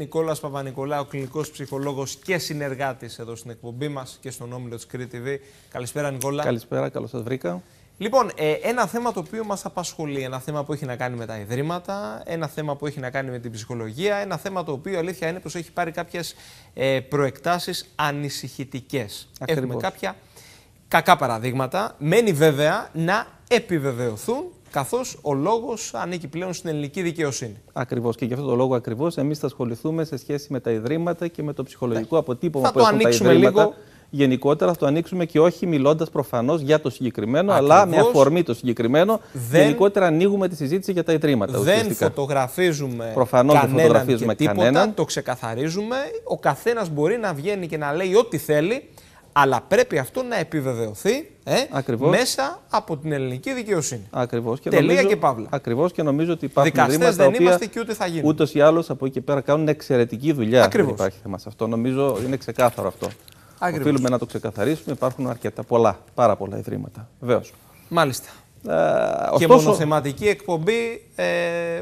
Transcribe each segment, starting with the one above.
Νικόλας ο κλινικός ψυχολόγος και συνεργάτης εδώ στην εκπομπή μας και στον όμιλο της Κρήτη Καλησπέρα Νικόλα. Καλησπέρα, καλώς σας βρήκα. Λοιπόν, ε, ένα θέμα το οποίο μας απασχολεί, ένα θέμα που έχει να κάνει με τα ιδρύματα, ένα θέμα που έχει να κάνει με την ψυχολογία, ένα θέμα το οποίο αλήθεια είναι πως έχει πάρει κάποιες ε, προεκτάσεις ανησυχητικές. Έχουμε κάποια κακά παραδείγματα, μένει βέβαια να επιβεβαιωθούν καθώς ο λόγος ανήκει πλέον στην ελληνική δικαιοσύνη. Ακριβώς. Και γι' αυτό το λόγο ακριβώς εμείς θα ασχοληθούμε σε σχέση με τα ιδρύματα και με το ψυχολογικό ναι. αποτύπωμα που το έχουν ανοίξουμε τα ιδρύματα. Λίγο... Γενικότερα θα το ανοίξουμε και όχι μιλώντας προφανώς για το συγκεκριμένο, αλλά με αφορμή το συγκεκριμένο. Γενικότερα ανοίγουμε τη συζήτηση για τα ιδρύματα. Δεν ουσιαστικά. φωτογραφίζουμε προφανώς δεν φωτογραφίζουμε τίποτα, το ξεκαθαρίζουμε. Ο καθένας μπορεί να βγαίνει και να λέει ό,τι θέλει. Αλλά πρέπει αυτό να επιβεβαιωθεί ε, μέσα από την ελληνική δικαιοσύνη. Ακριβώς. Τελεία και παύλα. Ακριβώς και νομίζω ότι υπάρχουν Δικαστές δεν τα οποία είμαστε και ούτε θα γίνουν. Ούτως ή άλλως από εκεί και πέρα κάνουν εξαιρετική δουλειά. Ακριβώ. Δεν υπάρχει θέμα σε αυτό. Νομίζω είναι ξεκάθαρο αυτό. Ακριβώς. Οφείλουμε να το ξεκαθαρίσουμε. Υπάρχουν αρκετά πολλά, πάρα πολλά ιδρύματα. Βεβαίως. Μάλιστα. Ε, και ωστόσο... μονοθεματική εκπομπή ε,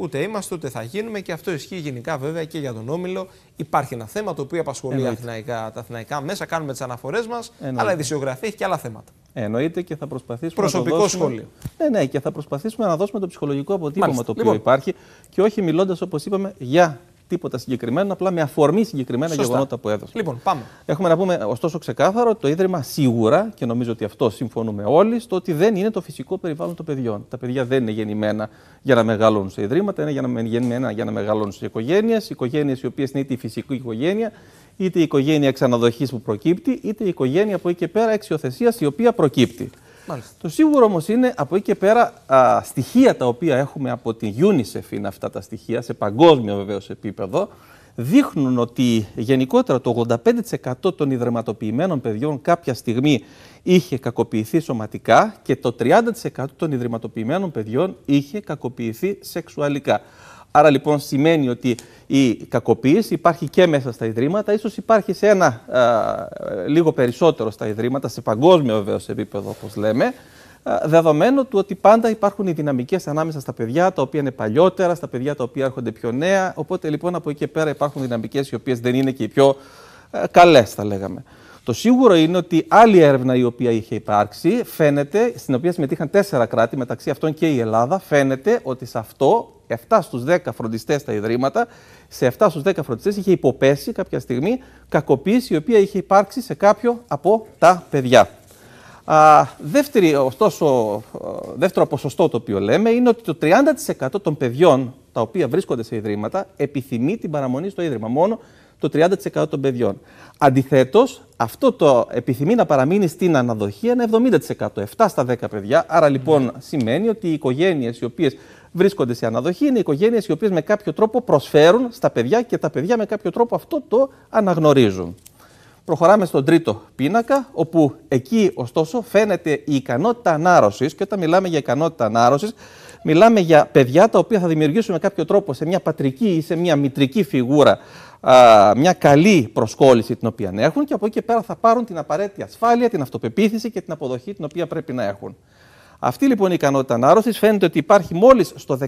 ούτε είμαστε ούτε θα γίνουμε και αυτό ισχύει γενικά βέβαια και για τον Όμιλο. Υπάρχει ένα θέμα το οποίο απασχολεί αθηναϊκά, τα αθηναϊκά μέσα, κάνουμε τις αναφορές μας, αλλά η δυσιογραφία έχει και άλλα θέματα. Εννοείται και θα προσπαθήσουμε. Προσωπικό να δώσουμε... σχόλιο. Ναι, ναι, και θα προσπαθήσουμε να δώσουμε το ψυχολογικό αποτύπωμα το οποίο λοιπόν. υπάρχει και όχι μιλώντας, όπως είπαμε, για τίποτα συγκεκριμένο, απλά με αφορμή συγκεκριμένα Σωστά. γεγονότα που έδωσε. Λοιπόν, πάμε. Έχουμε να πούμε ωστόσο ξεκάθαρο το Ίδρυμα σίγουρα, και νομίζω ότι αυτό συμφωνούμε όλοι, στο ότι δεν είναι το φυσικό περιβάλλον των παιδιών. Τα παιδιά δεν είναι γεννημένα για να μεγαλώνουν σε Ιδρύματα, είναι γεννημένα για να μεγαλώνουν σε οικογένειες, οικογένειες οι οποίες είναι είτε η φυσική οικογένεια, είτε η οικογένεια ξαναδοχής που προκύπτει, είτε η οικογένεια από εκεί και πέρα αξιοθεσία, η οποία προκύπτει. Το σίγουρο όμως είναι από εκεί και πέρα α, στοιχεία τα οποία έχουμε από την UNICEF είναι αυτά τα στοιχεία, σε παγκόσμιο βεβαίως επίπεδο, δείχνουν ότι γενικότερα το 85% των ιδρυματοποιημένων παιδιών κάποια στιγμή είχε κακοποιηθεί σωματικά και το 30% των ιδρυματοποιημένων παιδιών είχε κακοποιηθεί σεξουαλικά. Άρα λοιπόν σημαίνει ότι η κακοποίηση υπάρχει και μέσα στα ιδρύματα, ίσως υπάρχει σε ένα λίγο περισσότερο στα ιδρύματα, σε παγκόσμιο βεβαίως επίπεδο όπως λέμε, δεδομένου του ότι πάντα υπάρχουν οι δυναμικές ανάμεσα στα παιδιά τα οποία είναι παλιότερα, στα παιδιά τα οποία έρχονται πιο νέα. Οπότε λοιπόν από εκεί και πέρα υπάρχουν δυναμικές οι οποίες δεν είναι και οι πιο καλές θα λέγαμε. Το σίγουρο είναι ότι άλλη έρευνα η οποία είχε υπάρξει, φαίνεται, στην οποία συμμετείχαν τέσσερα κράτη, μεταξύ αυτών και η Ελλάδα, φαίνεται ότι σε αυτό 7 στου 10 φροντιστές στα ιδρύματα, σε 7 στους 10 φροντιστές είχε υποπέσει κάποια στιγμή κακοποίηση η οποία είχε υπάρξει σε κάποιο από τα παιδιά. Α, δεύτερη, ωστόσο, δεύτερο ποσοστό το οποίο λέμε είναι ότι το 30% των παιδιών τα οποία βρίσκονται σε ιδρύματα επιθυμεί την παραμονή στο ίδρυμα. Μόνο το 30% των παιδιών. Αντιθέτως, αυτό το επιθυμεί να παραμείνει στην αναδοχή ένα 70%. 7 στα 10 παιδιά. Άρα λοιπόν ναι. σημαίνει ότι οι οικογένειες οι οποίες βρίσκονται σε αναδοχή είναι οι οικογένειες οι οποίες με κάποιο τρόπο προσφέρουν στα παιδιά και τα παιδιά με κάποιο τρόπο αυτό το αναγνωρίζουν. Προχωράμε στον τρίτο πίνακα, όπου εκεί ωστόσο φαίνεται η ικανότητα ανάρρωσης. Και όταν μιλάμε για ικανότητα ανάρρωσης, μιλάμε για παιδιά τα οποία θα δημιουργήσουν με κάποιο τρόπο σε μια πατρική ή σε μια μητρική φιγούρα α, μια καλή προσκόλληση την οποία έχουν και από εκεί και πέρα θα πάρουν την απαραίτητη ασφάλεια, την αυτοπεποίθηση και την αποδοχή την οποία πρέπει να έχουν. Αυτή λοιπόν η ικανότητα ανάρρωσης φαίνεται ότι υπάρχει μόλις στο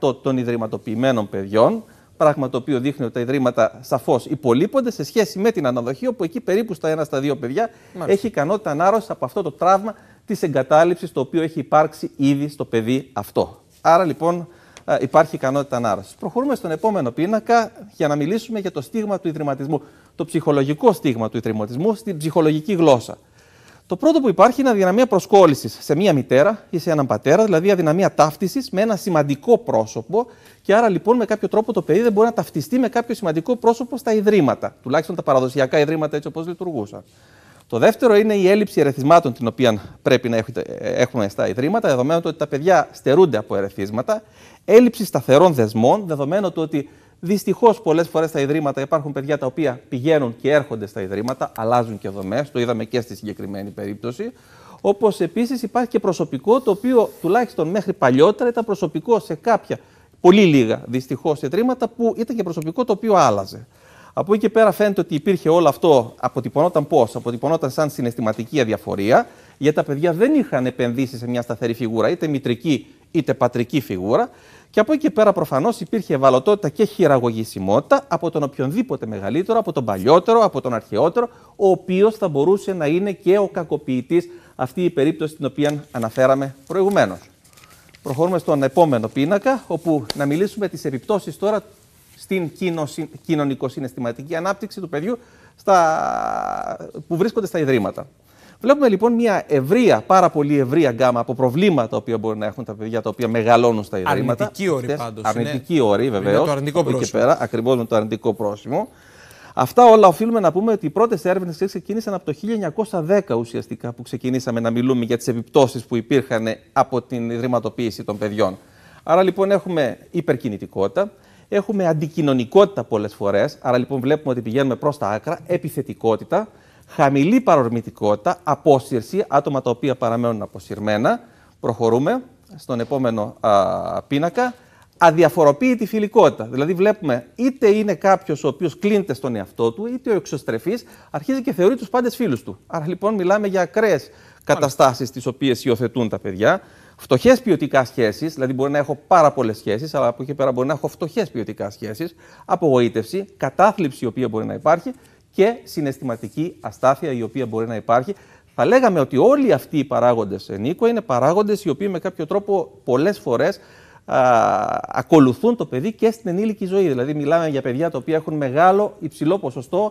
17% των ιδρυματοποιημένων παιδιών, πράγμα το οποίο δείχνει ότι τα ιδρύματα σαφώς υπολείπονται σε σχέση με την αναδοχή, όπου εκεί περίπου στα ένα στα δύο παιδιά έχει ικανότητα ανάρρωσης από αυτό το τραύμα της εγκατάλειψης το οποίο έχει υπάρξει ήδη στο παιδί αυτό. Άρα λοιπόν ε, υπάρχει ικανότητα ανάρρωσης. Προχωρούμε στον επόμενο πίνακα για να μιλήσουμε για το στίγμα του ιδρυματισμού. Το ψυχολογικό στίγμα του ιδρυματισμού στην ψυχολογική γλώσσα. Το πρώτο που υπάρχει είναι αδυναμία προσκόλλησης σε μία μητέρα ή σε έναν πατέρα, δηλαδή αδυναμία ταύτισης με ένα σημαντικό πρόσωπο. Και άρα λοιπόν με κάποιο τρόπο το παιδί δεν μπορεί να ταυτιστεί με κάποιο σημαντικό πρόσωπο στα ιδρύματα, τουλάχιστον τα παραδοσιακά ιδρύματα έτσι όπως λειτουργούσαν. Το δεύτερο είναι η έλλειψη ερεθισμάτων την οποία πρέπει να έχουμε στα ιδρύματα, δεδομένου ότι τα παιδιά στερούνται από ερεθίσματα, έλλειψη σταθερών δεσμών, δεδομένου ότι Δυστυχώς, πολλές φορές στα ιδρύματα υπάρχουν παιδιά τα οποία πηγαίνουν και έρχονται στα ιδρύματα, αλλάζουν και δομές. Το είδαμε και στη συγκεκριμένη περίπτωση. Όπως επίσης υπάρχει και προσωπικό, το οποίο τουλάχιστον μέχρι παλιότερα ήταν προσωπικό σε κάποια, πολύ λίγα δυστυχώς ιδρύματα, που ήταν και προσωπικό το οποίο άλλαζε. Από εκεί και πέρα φαίνεται ότι υπήρχε όλο αυτό, αποτυπωνόταν πώς, αποτυπωνόταν σαν συναισθηματική αδιαφορία, γιατί τα παιδιά δεν είχαν επενδύσει σε μια σταθερή φιγούρα, είτε μητρική είτε πατρική φιγούρα. Και από εκεί και πέρα προφανώς υπήρχε ευαλωτότητα και χειραγωγησιμότητα από τον οποιονδήποτε μεγαλύτερο, από τον παλιότερο, από τον αρχαιότερο, ο οποίος θα μπορούσε να είναι και ο κακοποιητής, αυτή η περίπτωση την οποία αναφέραμε προηγουμένως. Προχωρούμε στον επόμενο πίνακα, όπου να μιλήσουμε τις επιπτώσεις τώρα στην κοινωνικο-συναισθηματική ανάπτυξη του παιδιού στα... που βρίσκονται στα ιδρύματα. Βλέπουμε λοιπόν μια ευρεία, πάρα πολύ ευρεία γκάμα από προβλήματα οποία μπορεί να έχουν τα παιδιά τα οποία μεγαλώνουν στα ιδρύματα. Αρνητική όρη πάντως. Ναι. Αρνητική είναι... όρη βεβαίως. το αρνητικό πρόσημο. Και πέρα, ακριβώς με το αρνητικό πρόσημο. Αυτά όλα οφείλουμε να πούμε ότι οι πρώτες έρευνες ξεκίνησαν από το 1910 ουσιαστικά που ξεκινήσαμε να μιλούμε για τις επιπτώσεις που υπήρχαν από την ιδρυματοποίηση των παιδιών. Άρα λοιπόν έχουμε υπερκινητικότητα, Έχουμε αντικοινωνικότητα πολλές φορές, άρα λοιπόν βλέπουμε ότι πηγαίνουμε προς τα άκρα, επιθετικότητα, χαμηλή παρορμητικότητα, απόσυρση, άτομα τα οποία παραμένουν αποσυρμένα. Προχωρούμε στον επόμενο α, πίνακα. Αδιαφοροποίητη φιλικότητα. Δηλαδή, βλέπουμε είτε είναι κάποιος ο οποίος κλείνεται στον εαυτό του, είτε ο εξωστρεφής αρχίζει και θεωρεί τους πάντες φίλους του. Άρα λοιπόν μιλάμε για ακραίες καταστάσεις τις οποίες υιοθετούν τα παιδιά φτωχές ποιοτικά σχέσεις, δηλαδή μπορεί να έχω πάρα πολλές σχέσεις, αλλά από εκεί πέρα μπορεί να έχω φτωχές ποιοτικά σχέσεις, απογοήτευση, κατάθλιψη η οποία μπορεί να υπάρχει και συναισθηματική αστάθεια η οποία μπορεί να υπάρχει. Θα λέγαμε ότι όλοι αυτοί οι παράγοντες, ε, Νίκο, είναι παράγοντες οι οποίοι με κάποιο τρόπο πολλές φορές ακολουθούν το παιδί και στην ενήλικη ζωή. Δηλαδή, μιλάμε για παιδιά τα οποία έχουν μεγάλο υψηλό ποσοστό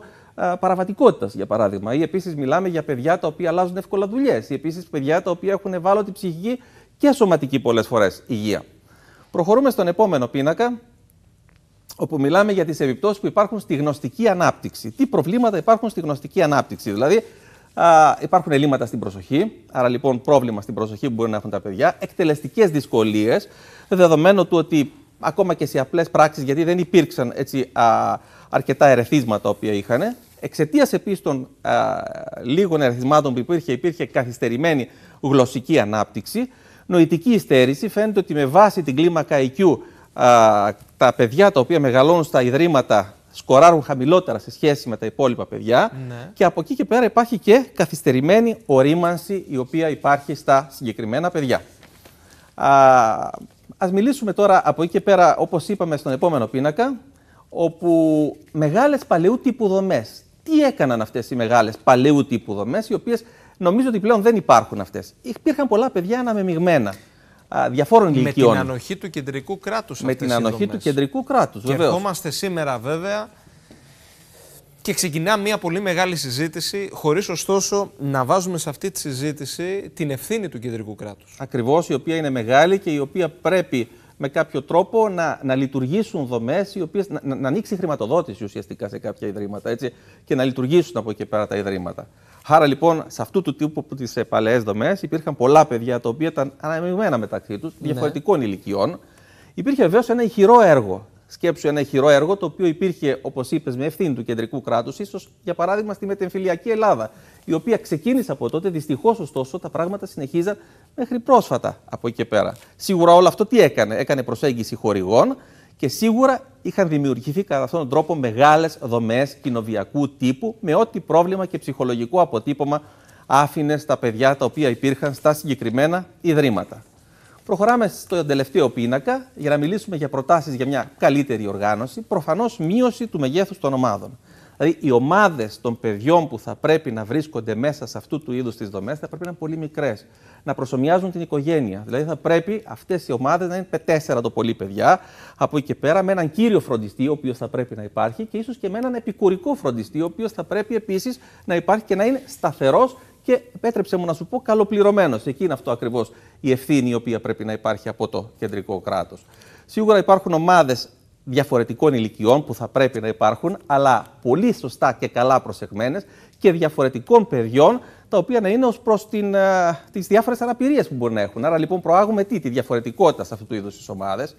παραβατικότητας, για παράδειγμα. Ή επίσης μιλάμε για παιδιά τα οποία αλλάζουν εύκολα δουλειές. Ή επίσης παιδιά τα οποία έχουν ευάλωτη ψυχική και σωματική πολλές φορές υγεία. Προχωρούμε στον επόμενο πίνακα, όπου μιλάμε για τις επιπτώσεις που υπάρχουν στη γνωστική ανάπτυξη. Τι προβλήματα υπάρχουν στη γνωστική ανάπτυξη, δηλαδή α, υπάρχουν ελλείμματα στην προσοχή, άρα λοιπόν πρόβλημα στην προσοχή που μπορεί να έχουν τα παιδιά, εκτελεστικές δυσκολίες, δεδομένου του ότι ακόμα και σε απλές πράξεις, γιατί δεν υπήρξαν έτσι, α, αρκετά ερεθίσματα οποία είχαν, Εξαιτίας επίσης των α, λίγων ερεθισμάτων που υπήρχε, υπήρχε καθυστερημένη γλωσσική ανάπτυξη νοητική υστέρηση. Φαίνεται ότι με βάση την κλίμακα IQ τα παιδιά τα οποία μεγαλώνουν στα ιδρύματα σκοράρουν χαμηλότερα σε σχέση με τα υπόλοιπα παιδιά. Ναι. Και από εκεί και πέρα υπάρχει και καθυστερημένη ορίμανση η οποία υπάρχει στα συγκεκριμένα παιδιά. Α ας μιλήσουμε τώρα από εκεί και πέρα, όπως είπαμε στον επόμενο πίνακα, όπου μεγάλες παλαιού τύπου δομές. Τι έκαναν αυτές οι μεγάλες παλαιού τύπου δομές, οι οποίες Νομίζω ότι πλέον δεν υπάρχουν αυτές. Υπήρχαν πολλά παιδιά αναμεμειγμένα. Διαφόρων με ηλικιών. Με την ανοχή του κεντρικού κράτους. Με την ανοχή του κεντρικού κράτους, Και Ερχόμαστε σήμερα, βέβαια, και ξεκινά μια πολύ μεγάλη συζήτηση, χωρίς ωστόσο να βάζουμε σε αυτή τη συζήτηση την ευθύνη του κεντρικού κράτους. Ακριβώς, η οποία είναι μεγάλη και η οποία πρέπει με κάποιο τρόπο να, να λειτουργήσουν δομές, οι να, να ανοίξει χρηματοδότηση ουσιαστικά σε κάποια ιδρύματα έτσι, και να λειτουργήσουν από εκεί πέρα τα ιδρύματα. Άρα λοιπόν, σε αυτού του τύπου από τι παλαιέ δομές υπήρχαν πολλά παιδιά τα οποία ήταν αναμειγμένα μεταξύ τους, ναι. διαφορετικών ηλικιών. Υπήρχε βεβαίως ένα ηχηρό έργο. Σκέψου ένα ηχηρό έργο το οποίο υπήρχε, όπως είπες, με ευθύνη του κεντρικού κράτους, ίσως για παράδειγμα στη μετεμφυλιακή Ελλάδα, η οποία ξεκίνησε από τότε. Δυστυχώς, ωστόσο, τα πράγματα συνεχίζαν μέχρι πρόσφατα από εκεί και πέρα. Σίγουρα όλο αυτό τι έκανε, έκανε προσέγγιση χορηγών και σίγουρα είχαν δημιουργηθεί κατά αυτόν τον τρόπο μεγάλες δομές κοινοβιακού τύπου με ό,τι πρόβλημα και ψυχολογικό αποτύπωμα άφηνε στα παιδιά τα οποία υπήρχαν στα συγκεκριμένα ιδρύματα. Προχωράμε στο τελευταίο πίνακα για να μιλήσουμε για προτάσεις για μια καλύτερη οργάνωση, προφανώς μείωση του μεγέθους των ομάδων. Δηλαδή, οι ομάδες των παιδιών που θα πρέπει να βρίσκονται μέσα σε αυτού του είδους τις δομές θα πρέπει να είναι πολύ μικρές. Να προσωμιάζουν την οικογένεια. Δηλαδή, θα πρέπει αυτές οι ομάδες να είναι τέσσερα το πολύ παιδιά, από εκεί και πέρα, με έναν κύριο φροντιστή, ο οποίος θα πρέπει να υπάρχει και ίσως και με έναν επικουρικό φροντιστή, ο οποίος θα πρέπει επίσης να υπάρχει και να είναι σταθερός και επέτρεψε μου να σου πω καλοπληρωμένος. Εκεί είναι αυτό ακριβώς η ευθύνη η οποία πρέπει να υπάρχει από το κεντρικό κράτος. Σίγουρα υπάρχουν ομάδες διαφορετικών ηλικιών που θα πρέπει να υπάρχουν, αλλά πολύ σωστά και καλά προσεγμένες και διαφορετικών παιδιών, τα οποία να είναι ως προς την, ε, τις διάφορες αναπηρίες που μπορεί να έχουν. Άρα λοιπόν προάγουμε τι, τη διαφορετικότητα σε αυτού του είδους τις ομάδες,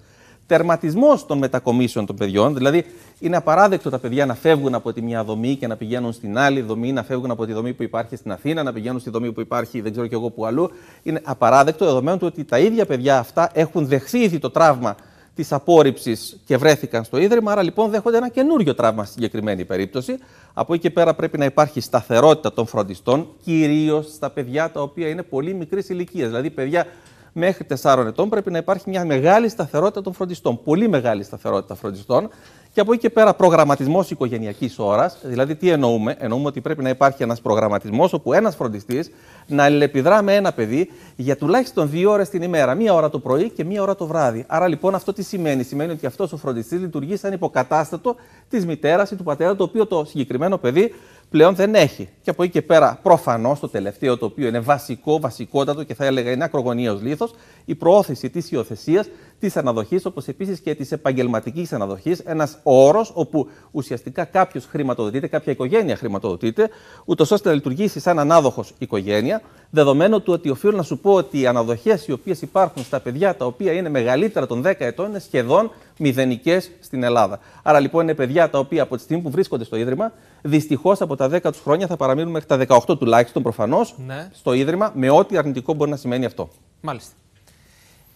τερματισμός των μετακομίσεων των παιδιών. Δηλαδή, είναι απαράδεκτο τα παιδιά να φεύγουν από τη μια δομή και να πηγαίνουν στην άλλη δομή, να φεύγουν από τη δομή που υπάρχει στην Αθήνα, να πηγαίνουν στη δομή που υπάρχει δεν ξέρω και εγώ που αλλού. Είναι απαράδεκτο δεδομένου ότι τα ίδια παιδιά αυτά έχουν δεχθεί ήδη το τραύμα της απόρριψης και βρέθηκαν στο ίδρυμα. Άρα λοιπόν δέχονται ένα καινούριο τραύμα στη συγκεκριμένη περίπτωση. Από εκεί και πέρα πρέπει να υπάρχει σταθερότητα των φροντιστών, κυρίως στα παιδιά τα οποία είναι πολύ μικρής ηλικίας. Δηλαδή παιδιά μέχρι 4 ετών πρέπει να υπάρχει μια μεγάλη σταθερότητα των φροντιστών. Πολύ μεγάλη σταθερότητα φροντιστών. Και από εκεί και πέρα, προγραμματισμός οικογενειακής ώρας. Δηλαδή, τι εννοούμε. Εννοούμε ότι πρέπει να υπάρχει ένας προγραμματισμός όπου ένας φροντιστής να αλληλεπιδρά με ένα παιδί για τουλάχιστον δύο ώρες την ημέρα. Μία ώρα το πρωί και μία ώρα το βράδυ. Άρα λοιπόν, αυτό τι σημαίνει. Σημαίνει ότι αυτός ο φροντιστής λειτουργεί σαν υποκατάστατο της μητέρας ή του πατέρα, το οποίο το συγκεκριμένο παιδί πλέον δεν έχει. Και από εκεί και πέρα, προφανώς το τελευταίο, το οποίο είναι βασικό, βασικότατο και θα έλεγα είναι ακρογωνίος λίθος, η προώθηση της υιοθεσίας, της αναδοχής, όπως επίσης και της επαγγελματικής αναδοχής. Ένας όρος όπου ουσιαστικά κάποιος χρηματοδοτείται, κάποια οικογένεια χρηματοδοτείται, ούτως ώστε να λειτουργήσει σαν ανάδοχος οικογένεια Δεδομένου του ότι οφείλω να σου πω ότι οι αναδοχές οι οποίες υπάρχουν στα παιδιά τα οποία είναι μεγαλύτερα των 10 ετών είναι σχεδόν μηδενικές στην Ελλάδα. Άρα λοιπόν είναι παιδιά τα οποία από τη στιγμή που βρίσκονται στο ίδρυμα, δυστυχώς από τα 10 τους χρόνια θα παραμείνουν μέχρι τα 18 τουλάχιστον προφανώς ναι. στο ίδρυμα, με ό,τι αρνητικό μπορεί να σημαίνει αυτό. Μάλιστα.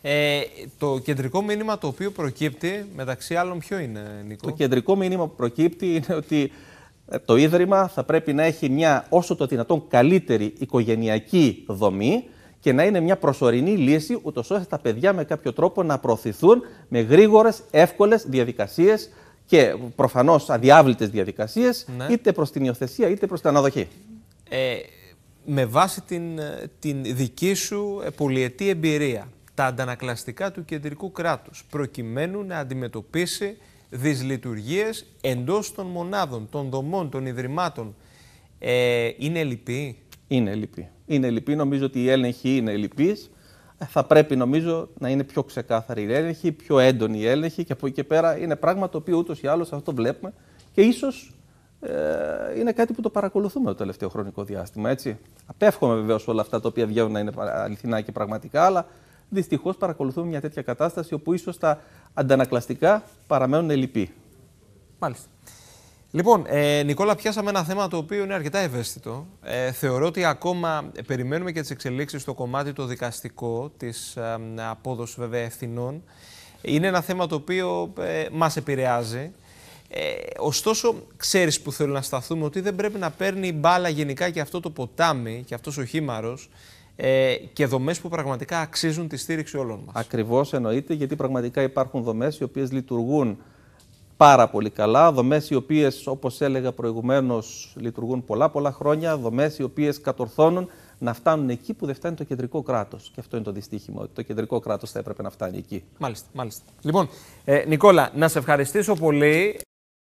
Ε, το κεντρικό μήνυμα το οποίο προκύπτει, μεταξύ άλλων, ποιο είναι, Νίκο. Το κεντρικό μήνυμα που προκύπτει είναι ότι ε, το Ίδρυμα θα πρέπει να έχει μια όσο το δυνατόν καλύτερη οικογενειακή δομή και να είναι μια προσωρινή λύση, ούτως ώστε τα παιδιά με κάποιο τρόπο να προωθηθούν με γρήγορες, εύκολες διαδικασίες και προφανώς αδιάβλητες διαδικασίες, ναι. είτε προς την υιοθεσία είτε προς την αναδοχή. Ε, με βάση την, ε, την δική σου πολυετή εμπειρία, τα αντανακλαστικά του κεντρικού κράτους, προκειμένου να αντιμετωπίσει δυσλειτουργίες εντός των μονάδων, των δομών, των ιδρυμάτων ε, είναι λυπή. Είναι λυπή. Είναι λυπή. Νομίζω ότι η έλεγχη είναι λυπής. Ε, θα πρέπει νομίζω να είναι πιο ξεκάθαρη η έλεγχη, πιο έντονη η έλεγχη και από εκεί και πέρα είναι πράγμα το οποίο ούτως ή άλλως αυτό το βλέπουμε και ίσως ε, είναι κάτι που το παρακολουθούμε το τελευταίο χρονικό διάστημα, έτσι. Απέφχομαι βεβαίως όλα αυτά τα οποία βγαίνουν να είναι αληθινά και πραγματικά, αλλά Δυστυχώς παρακολουθούμε μια τέτοια κατάσταση όπου ίσως τα αντανακλαστικά παραμένουν ελλειπή. Μάλιστα. Λοιπόν, ε, Νικόλα, πιάσαμε ένα θέμα το οποίο είναι αρκετά ευαίσθητο. Ε, θεωρώ ότι ακόμα ε, περιμένουμε και τις εξελίξεις στο κομμάτι το δικαστικό της ε, απόδοσης βέβαια ευθυνών. Είναι ένα θέμα το οποίο ε, μας επηρεάζει. Ε, ωστόσο, ξέρεις που θέλω να σταθούμε ότι δεν πρέπει να παίρνει μπάλα γενικά και αυτό το ποτάμι και αυτός ο χήμαρος ε, και δομές που πραγματικά αξίζουν τη στήριξη όλων μας. Ακριβώς εννοείται, γιατί πραγματικά υπάρχουν δομές οι οποίες λειτουργούν πάρα πολύ καλά. Δομές οι οποίες, όπως έλεγα προηγουμένως, λειτουργούν πολλά-πολλά χρόνια. Δομές οι οποίες κατορθώνουν να φτάνουν εκεί που δεν φτάνει το κεντρικό κράτος. Και αυτό είναι το δυστύχημα, ότι το κεντρικό κράτος θα έπρεπε να φτάνει εκεί. Μάλιστα. μάλιστα. Λοιπόν, ε, Νικόλα, να σε ευχαριστήσω πολύ.